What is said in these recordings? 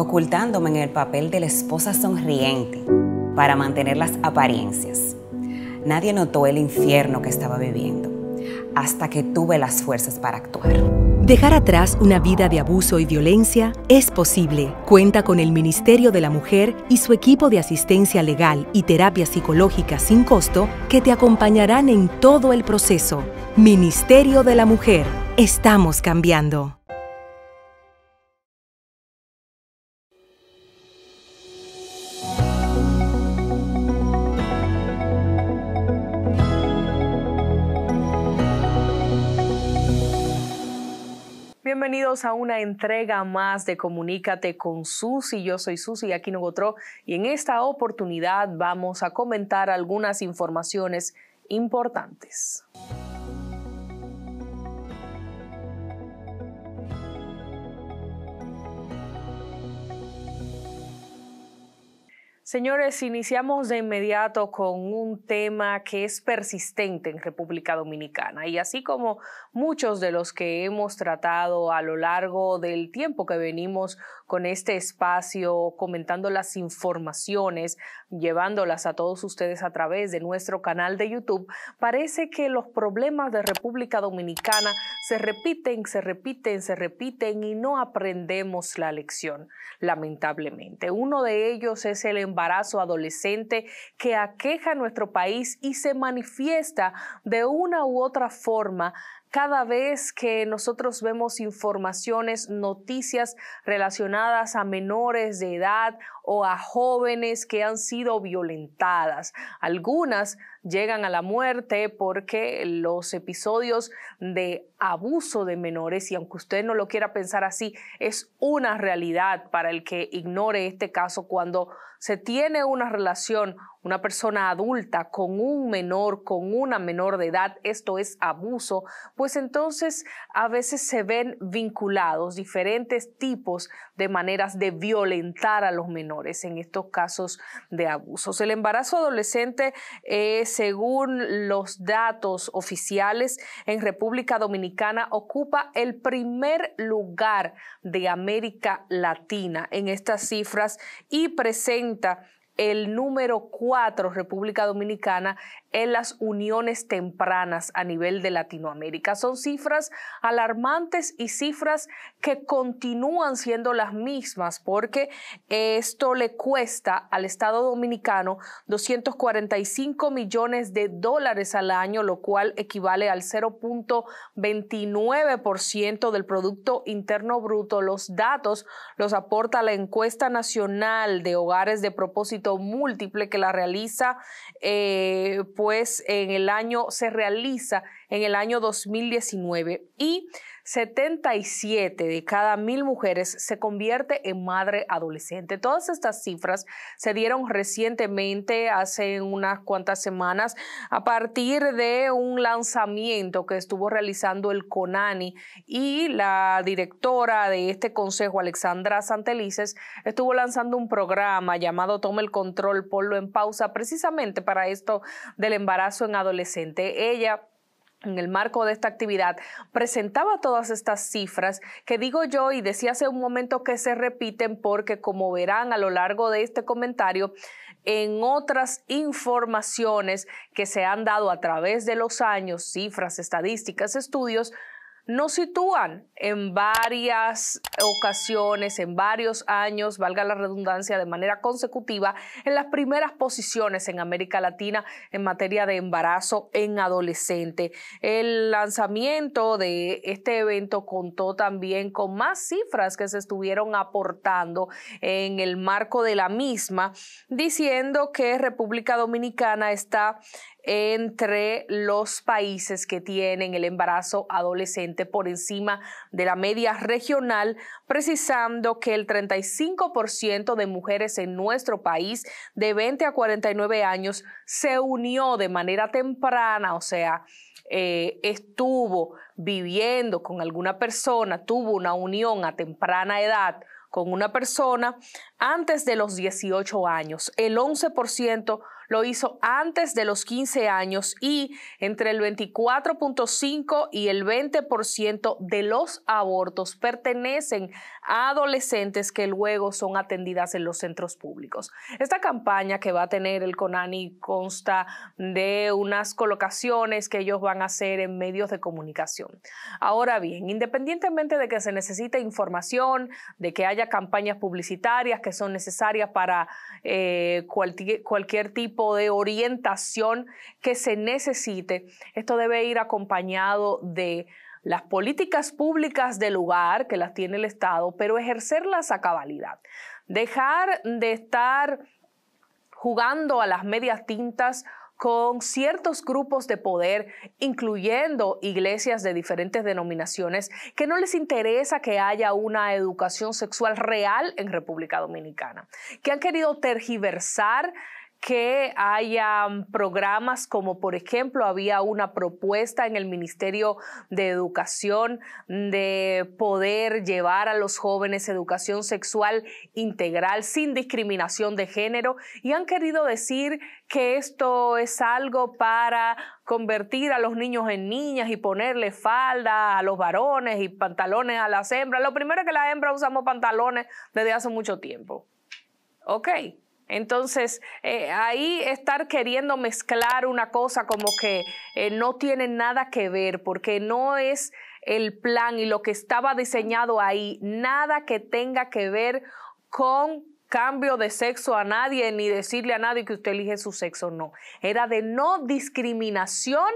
ocultándome en el papel de la esposa sonriente para mantener las apariencias. Nadie notó el infierno que estaba viviendo hasta que tuve las fuerzas para actuar. Dejar atrás una vida de abuso y violencia es posible. Cuenta con el Ministerio de la Mujer y su equipo de asistencia legal y terapia psicológica sin costo que te acompañarán en todo el proceso. Ministerio de la Mujer. Estamos cambiando. Bienvenidos a una entrega más de Comunícate con Susi. Yo soy Susi Aquino Gotró y en esta oportunidad vamos a comentar algunas informaciones importantes. Señores, iniciamos de inmediato con un tema que es persistente en República Dominicana y así como muchos de los que hemos tratado a lo largo del tiempo que venimos con este espacio, comentando las informaciones, llevándolas a todos ustedes a través de nuestro canal de YouTube, parece que los problemas de República Dominicana se repiten, se repiten, se repiten y no aprendemos la lección, lamentablemente. Uno de ellos es el embarazo adolescente que aqueja a nuestro país y se manifiesta de una u otra forma cada vez que nosotros vemos informaciones, noticias relacionadas a menores de edad o a jóvenes que han sido violentadas. Algunas llegan a la muerte porque los episodios de abuso de menores, y aunque usted no lo quiera pensar así, es una realidad para el que ignore este caso cuando se tiene una relación, una persona adulta con un menor, con una menor de edad, esto es abuso, pues entonces a veces se ven vinculados diferentes tipos de maneras de violentar a los menores en estos casos de abusos. El embarazo adolescente, eh, según los datos oficiales en República Dominicana, ocupa el primer lugar de América Latina en estas cifras y presenta el número cuatro República Dominicana, en las uniones tempranas a nivel de Latinoamérica. Son cifras alarmantes y cifras que continúan siendo las mismas porque esto le cuesta al Estado dominicano 245 millones de dólares al año, lo cual equivale al 0.29% del Producto Interno Bruto. Los datos los aporta la encuesta nacional de hogares de propósito múltiple que la realiza. Eh, pues en el año, se realiza en el año 2019 y 77 de cada mil mujeres se convierte en madre adolescente. Todas estas cifras se dieron recientemente, hace unas cuantas semanas, a partir de un lanzamiento que estuvo realizando el CONANI y la directora de este consejo, Alexandra Santelices, estuvo lanzando un programa llamado Toma el Control, ponlo en pausa, precisamente para esto del embarazo en adolescente. Ella en el marco de esta actividad, presentaba todas estas cifras que digo yo y decía hace un momento que se repiten porque como verán a lo largo de este comentario, en otras informaciones que se han dado a través de los años, cifras, estadísticas, estudios, nos sitúan en varias ocasiones, en varios años, valga la redundancia, de manera consecutiva, en las primeras posiciones en América Latina en materia de embarazo en adolescente. El lanzamiento de este evento contó también con más cifras que se estuvieron aportando en el marco de la misma, diciendo que República Dominicana está entre los países que tienen el embarazo adolescente por encima de la media regional, precisando que el 35% de mujeres en nuestro país de 20 a 49 años se unió de manera temprana, o sea, eh, estuvo viviendo con alguna persona, tuvo una unión a temprana edad con una persona antes de los 18 años. El 11% lo hizo antes de los 15 años y entre el 24.5 y el 20% de los abortos pertenecen a adolescentes que luego son atendidas en los centros públicos. Esta campaña que va a tener el CONANI consta de unas colocaciones que ellos van a hacer en medios de comunicación. Ahora bien, independientemente de que se necesite información, de que haya campañas publicitarias que son necesarias para eh, cualquier, cualquier tipo de orientación que se necesite. Esto debe ir acompañado de las políticas públicas del lugar que las tiene el Estado, pero ejercerlas a cabalidad. Dejar de estar jugando a las medias tintas con ciertos grupos de poder, incluyendo iglesias de diferentes denominaciones, que no les interesa que haya una educación sexual real en República Dominicana, que han querido tergiversar que haya programas como, por ejemplo, había una propuesta en el Ministerio de Educación de poder llevar a los jóvenes educación sexual integral sin discriminación de género y han querido decir que esto es algo para convertir a los niños en niñas y ponerle falda a los varones y pantalones a las hembras. Lo primero es que las hembras usamos pantalones desde hace mucho tiempo. Ok, entonces, eh, ahí estar queriendo mezclar una cosa como que eh, no tiene nada que ver, porque no es el plan y lo que estaba diseñado ahí, nada que tenga que ver con cambio de sexo a nadie, ni decirle a nadie que usted elige su sexo, no. Era de no discriminación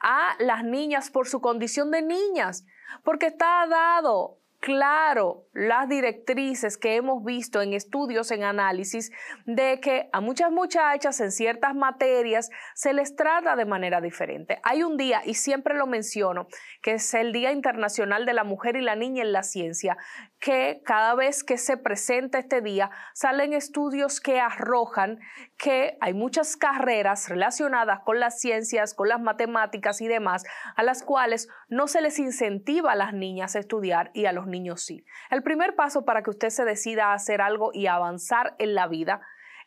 a las niñas por su condición de niñas, porque está dado claro las directrices que hemos visto en estudios, en análisis, de que a muchas muchachas en ciertas materias se les trata de manera diferente. Hay un día, y siempre lo menciono, que es el Día Internacional de la Mujer y la Niña en la Ciencia, que cada vez que se presenta este día salen estudios que arrojan que hay muchas carreras relacionadas con las ciencias, con las matemáticas y demás, a las cuales no se les incentiva a las niñas a estudiar y a los niños sí. El primer paso para que usted se decida a hacer algo y avanzar en la vida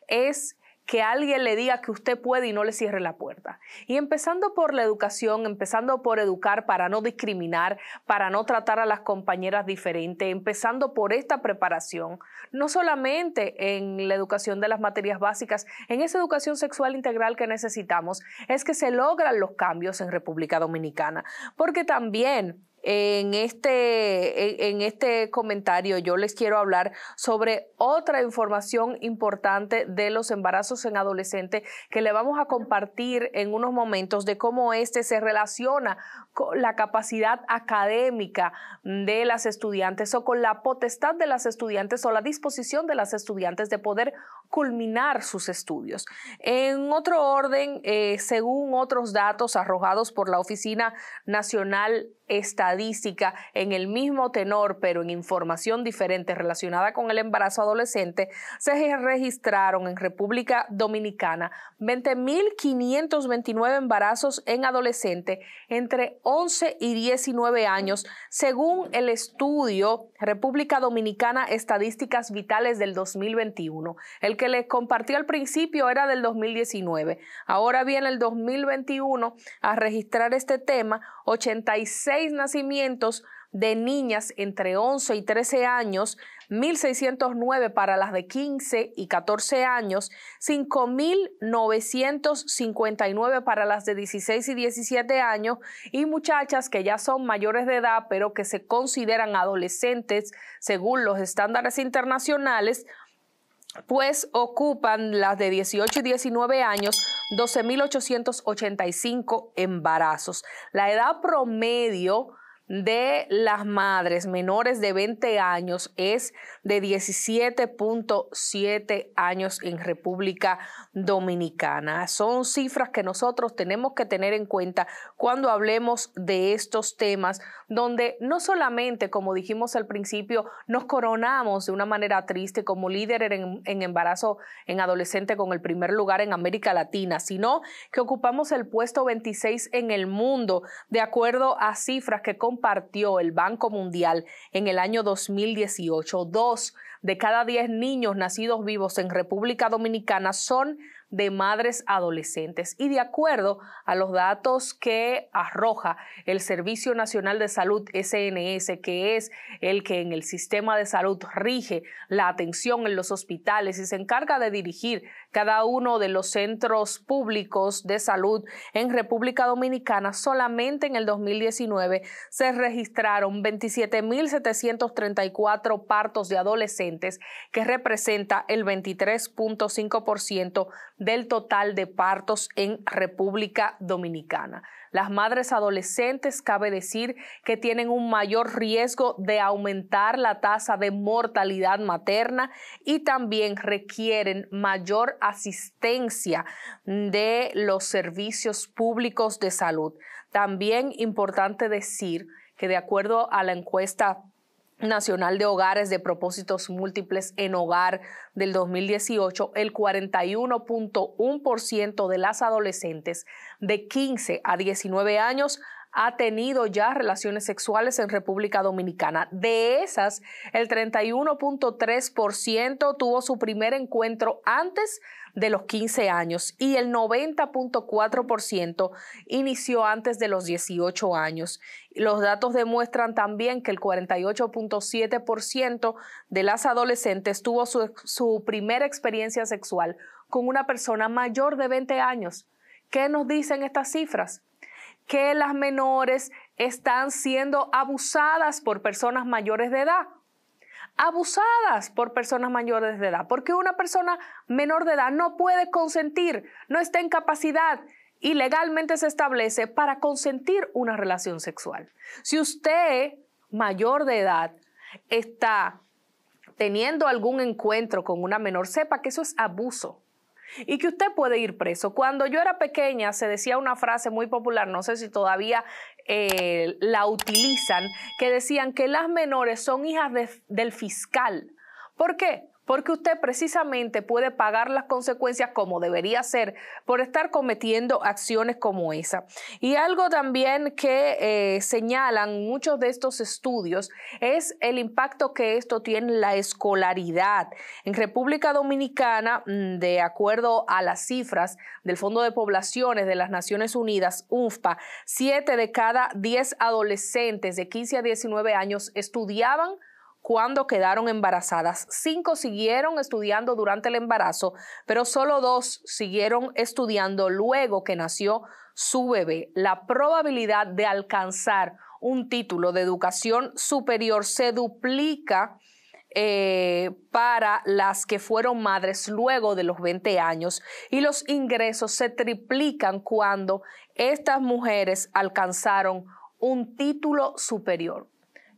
es que alguien le diga que usted puede y no le cierre la puerta. Y empezando por la educación, empezando por educar para no discriminar, para no tratar a las compañeras diferente, empezando por esta preparación, no solamente en la educación de las materias básicas, en esa educación sexual integral que necesitamos, es que se logran los cambios en República Dominicana, porque también en este, e, en este comentario yo les quiero hablar sobre otra información importante de los embarazos en adolescentes que le vamos a compartir en unos momentos de cómo este se relaciona con la capacidad académica de las estudiantes o con la potestad de las estudiantes o la disposición de las estudiantes de poder culminar sus estudios. En otro orden, eh, según otros datos arrojados por la Oficina Nacional Estadística, estadística en el mismo tenor, pero en información diferente relacionada con el embarazo adolescente, se registraron en República Dominicana 20.529 embarazos en adolescente entre 11 y 19 años, según el estudio República Dominicana Estadísticas Vitales del 2021. El que les compartí al principio era del 2019. Ahora viene el 2021 a registrar este tema 86 nacimientos de niñas entre 11 y 13 años, 1.609 para las de 15 y 14 años, 5.959 para las de 16 y 17 años y muchachas que ya son mayores de edad pero que se consideran adolescentes según los estándares internacionales, pues ocupan las de 18 y 19 años 12.885 embarazos. La edad promedio de las madres menores de 20 años es de 17.7 años en República Dominicana. Son cifras que nosotros tenemos que tener en cuenta cuando hablemos de estos temas, donde no solamente, como dijimos al principio, nos coronamos de una manera triste como líder en, embarazo en adolescente con el primer lugar en América Latina, sino que ocupamos el puesto 26 en el mundo, de acuerdo a cifras que compartió el Banco Mundial en el año 2018, dos de cada diez niños nacidos vivos en República Dominicana son de madres adolescentes. Y de acuerdo a los datos que arroja el Servicio Nacional de Salud SNS, que es el que en el sistema de salud rige la atención en los hospitales y se encarga de dirigir cada uno de los centros públicos de salud en República Dominicana solamente en el 2019 se registraron 27.734 partos de adolescentes, que representa el 23.5% del total de partos en República Dominicana. Las madres adolescentes, cabe decir, que tienen un mayor riesgo de aumentar la tasa de mortalidad materna y también requieren mayor asistencia de los servicios públicos de salud. También importante decir que de acuerdo a la encuesta Nacional de Hogares de Propósitos Múltiples en Hogar del 2018, el 41.1% de las adolescentes de 15 a 19 años ha tenido ya relaciones sexuales en República Dominicana. De esas, el 31.3% tuvo su primer encuentro antes de los 15 años y el 90.4% inició antes de los 18 años. Los datos demuestran también que el 48.7% de las adolescentes tuvo su, primera experiencia sexual con una persona mayor de 20 años. ¿Qué nos dicen estas cifras? Que las menores están siendo abusadas por personas mayores de edad abusadas por personas mayores de edad, porque una persona menor de edad no puede consentir, no está en capacidad y legalmente se establece para consentir una relación sexual. Si usted, mayor de edad, está teniendo algún encuentro con una menor, sepa que eso es abuso y que usted puede ir preso. Cuando yo era pequeña se decía una frase muy popular, no sé si todavía eh, la utilizan, que decían que las menores son hijas del fiscal. ¿Por qué? porque usted precisamente puede pagar las consecuencias como debería ser por estar cometiendo acciones como esa. Y algo también que eh, señalan muchos de estos estudios es el impacto que esto tiene en la escolaridad. En República Dominicana, mm, de acuerdo a las cifras del Fondo de Poblaciones de las Naciones Unidas, UNFPA, 7 de cada 10 adolescentes de 15 a 19 años estudiaban cuando quedaron embarazadas. Cinco siguieron estudiando durante el embarazo, pero solo dos siguieron estudiando luego que nació su bebé. La probabilidad de alcanzar un título de educación superior se duplica eh, para las que fueron madres luego de los 20 años y los ingresos se triplican cuando estas mujeres alcanzaron un título superior.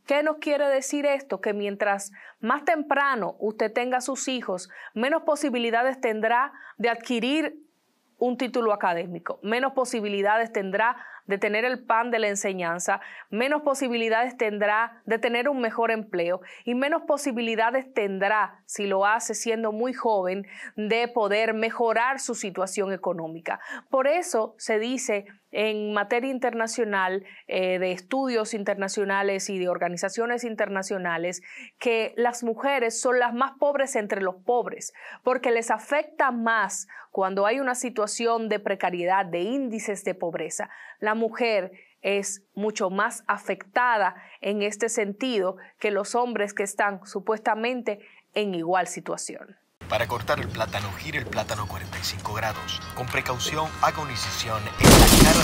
¿Qué nos quiere decir esto? Que mientras más temprano usted tenga sus hijos, menos posibilidades tendrá de adquirir un título académico, menos posibilidades tendrá de tener el pan de la enseñanza, menos posibilidades tendrá de tener un mejor empleo y menos posibilidades tendrá, si lo hace siendo muy joven, de poder mejorar su situación económica. Por eso se dice en materia internacional, eh, de estudios internacionales y de organizaciones internacionales, que las mujeres son las más pobres entre los pobres, porque les afecta más cuando hay una situación de precariedad, de índices de pobreza la mujer es mucho más afectada en este sentido que los hombres que están supuestamente en igual situación. Para cortar el plátano, gira el plátano 45 grados. Con precaución, haga una incisión en la cara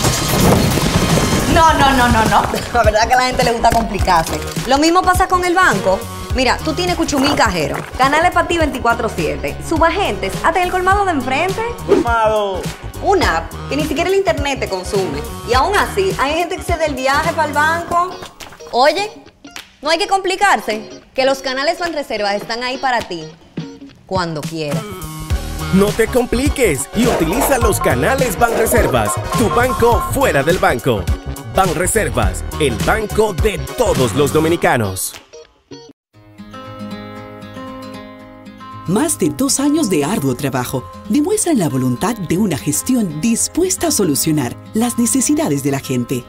No, no, no, no, no. La verdad es que a la gente le gusta complicarse. Lo mismo pasa con el banco. Mira, tú tienes Cuchumil Cajero, canales para ti 24-7, subagentes, hasta el colmado de enfrente. Colmado una app que ni siquiera el internet te consume. Y aún así, hay gente que se el viaje para el banco. Oye, no hay que complicarse, que los canales Reservas están ahí para ti, cuando quieras. No te compliques y utiliza los canales Reservas. tu banco fuera del banco. Reservas, el banco de todos los dominicanos. Más de dos años de arduo trabajo demuestran la voluntad de una gestión dispuesta a solucionar las necesidades de la gente.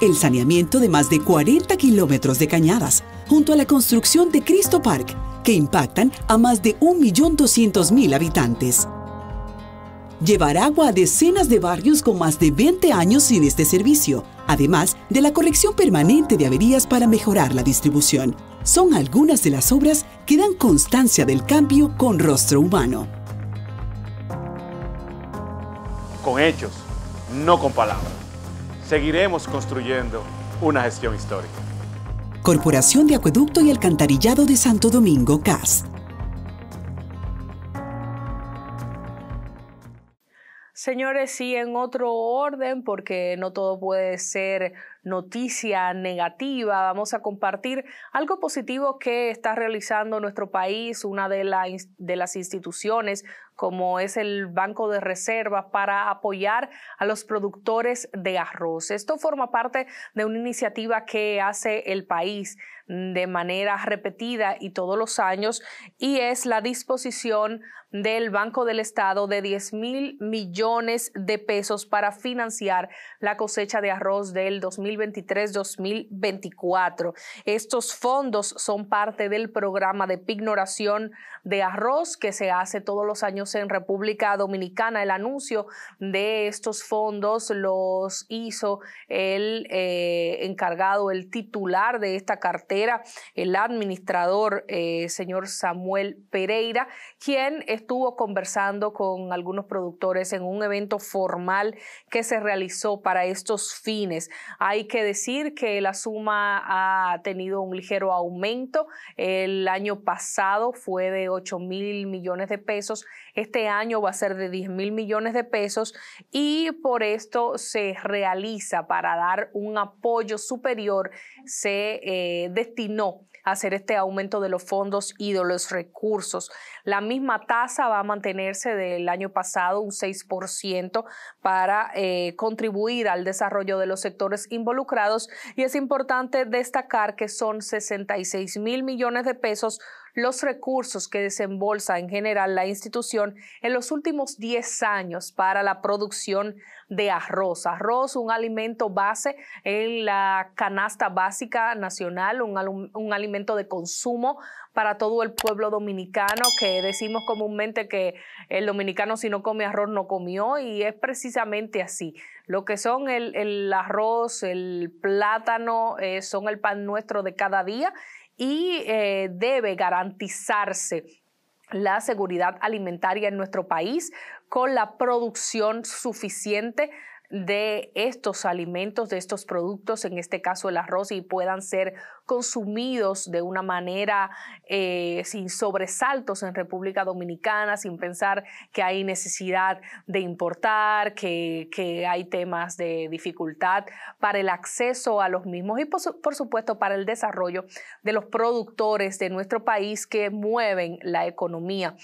El saneamiento de más de 40 kilómetros de cañadas, junto a la construcción de Cristo Park, que impactan a más de 1.200.000 habitantes. Llevar agua a decenas de barrios con más de 20 años sin este servicio, además de la corrección permanente de averías para mejorar la distribución. Son algunas de las obras Quedan constancia del cambio con rostro humano. Con hechos, no con palabras. Seguiremos construyendo una gestión histórica. Corporación de Acueducto y Alcantarillado de Santo Domingo, CAS. Señores, sí, en otro orden, porque no todo puede ser noticia negativa, vamos a compartir algo positivo que está realizando nuestro país, una de, las instituciones como es el Banco de Reserva para apoyar a los productores de arroz. Esto forma parte de una iniciativa que hace el país de manera repetida y todos los años y es la disposición del Banco del Estado de 10 mil millones de pesos para financiar la cosecha de arroz del 2020 2023-2024. Estos fondos son parte del programa de pignoración de arroz que se hace todos los años en República Dominicana. El anuncio de estos fondos los hizo el eh, encargado, el titular de esta cartera, el administrador, eh, señor Samuel Pereira, quien estuvo conversando con algunos productores en un evento formal que se realizó para estos fines. Hay hay que decir que la suma ha tenido un ligero aumento. El año pasado fue de 8 mil millones de pesos. Este año va a ser de 10 mil millones de pesos y por esto se realiza para dar un apoyo superior, se eh, destinó hacer este aumento de los fondos y de los recursos. La misma tasa va a mantenerse del año pasado, un 6%, para eh, contribuir al desarrollo de los sectores involucrados. Y es importante destacar que son 66 mil millones de pesos los recursos que desembolsa en general la institución en los últimos 10 años para la producción de arroz. Arroz, un alimento base en la canasta básica nacional, un, alimento de consumo para todo el pueblo dominicano, que decimos comúnmente que el dominicano si no come arroz no comió, y es precisamente así. Lo que son el, el arroz, el plátano, eh, son el pan nuestro de cada día y eh, debe garantizarse la seguridad alimentaria en nuestro país con la producción suficiente de estos alimentos, de estos productos, en este caso el arroz, y puedan ser consumidos de una manera eh, sin sobresaltos en República Dominicana, sin pensar que hay necesidad de importar, que, hay temas de dificultad para el acceso a los mismos y por supuesto para el desarrollo de los productores de nuestro país que mueven la economía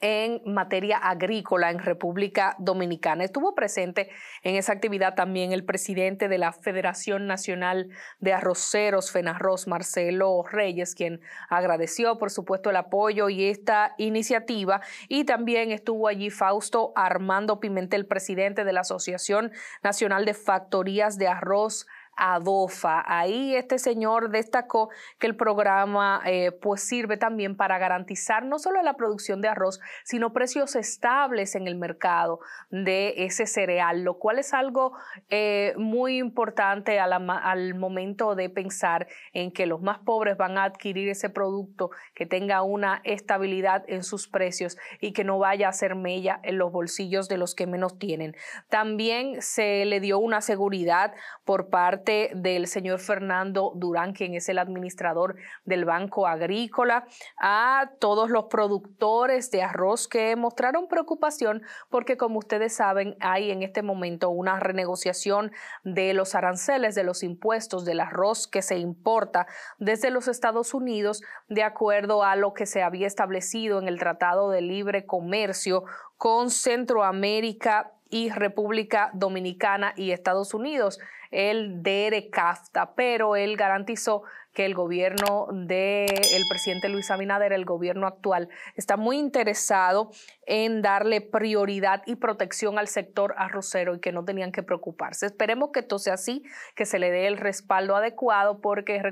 en materia agrícola en República Dominicana. Estuvo presente en esa actividad también el presidente de la Federación Nacional de Arroceros, Fenarroz, Marcelo Reyes, quien agradeció, por supuesto, el apoyo y esta iniciativa. Y también estuvo allí Fausto Armando Pimentel, presidente de la Asociación Nacional de Factorías de Arroz ADOFA. Ahí este señor destacó que el programa eh, pues sirve también para garantizar no solo la producción de arroz, sino precios estables en el mercado de ese cereal, lo cual es algo eh, muy importante al momento de pensar en que los más pobres van a adquirir ese producto que tenga una estabilidad en sus precios y que no vaya a ser mella en los bolsillos de los que menos tienen. También se le dio una seguridad por parte del señor Fernando Durán, quien es el administrador del Banco Agrícola, a todos los productores de arroz que mostraron preocupación porque, como ustedes saben, hay en este momento una renegociación de los aranceles, de los impuestos del arroz que se importa desde los Estados Unidos de acuerdo a lo que se había establecido en el Tratado de Libre Comercio con Centroamérica y República Dominicana y Estados Unidos, el DRCAFTA, pero él garantizó que el gobierno del presidente Luis Abinader, el gobierno actual, está muy interesado en darle prioridad y protección al sector arrocero y que no tenían que preocuparse. Esperemos que esto sea así, que se le dé el respaldo adecuado, porque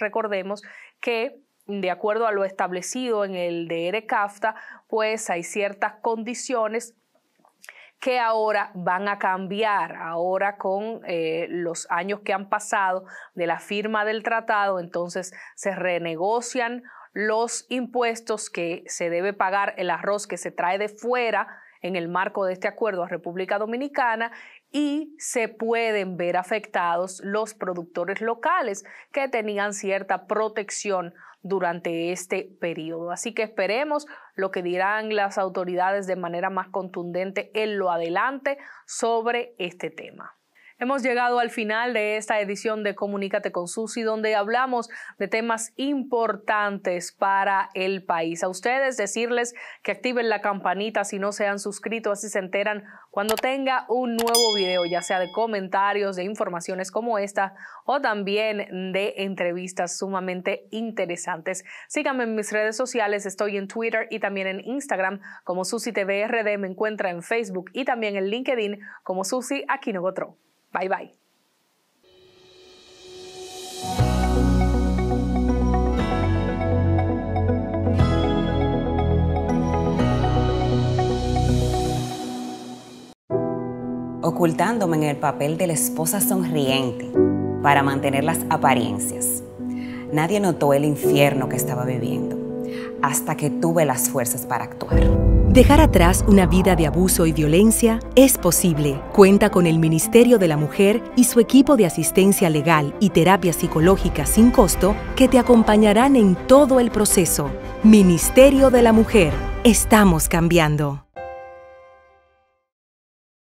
recordemos que de acuerdo a lo establecido en el DRCAFTA, pues hay ciertas condiciones que ahora van a cambiar, ahora con eh, los años que han pasado de la firma del tratado, entonces se renegocian los impuestos que se debe pagar el arroz que se trae de fuera en el marco de este acuerdo a República Dominicana y se pueden ver afectados los productores locales que tenían cierta protección durante este periodo. Así que esperemos lo que dirán las autoridades de manera más contundente en lo adelante sobre este tema. Hemos llegado al final de esta edición de Comunícate con Susi, donde hablamos de temas importantes para el país. A ustedes decirles que activen la campanita si no se han suscrito, así se enteran cuando tenga un nuevo video, ya sea de comentarios, de informaciones como esta o también de entrevistas sumamente interesantes. Síganme en mis redes sociales, estoy en Twitter y también en Instagram como SusiTVRD, me encuentra en Facebook y también en LinkedIn como Susi Aquino Gotro. Bye bye. Ocultándome en el papel de la esposa sonriente para mantener las apariencias. Nadie notó el infierno que estaba viviendo hasta que tuve las fuerzas para actuar. Dejar atrás una vida de abuso y violencia es posible. Cuenta con el Ministerio de la Mujer y su equipo de asistencia legal y terapia psicológica sin costo que te acompañarán en todo el proceso. Ministerio de la Mujer. Estamos cambiando.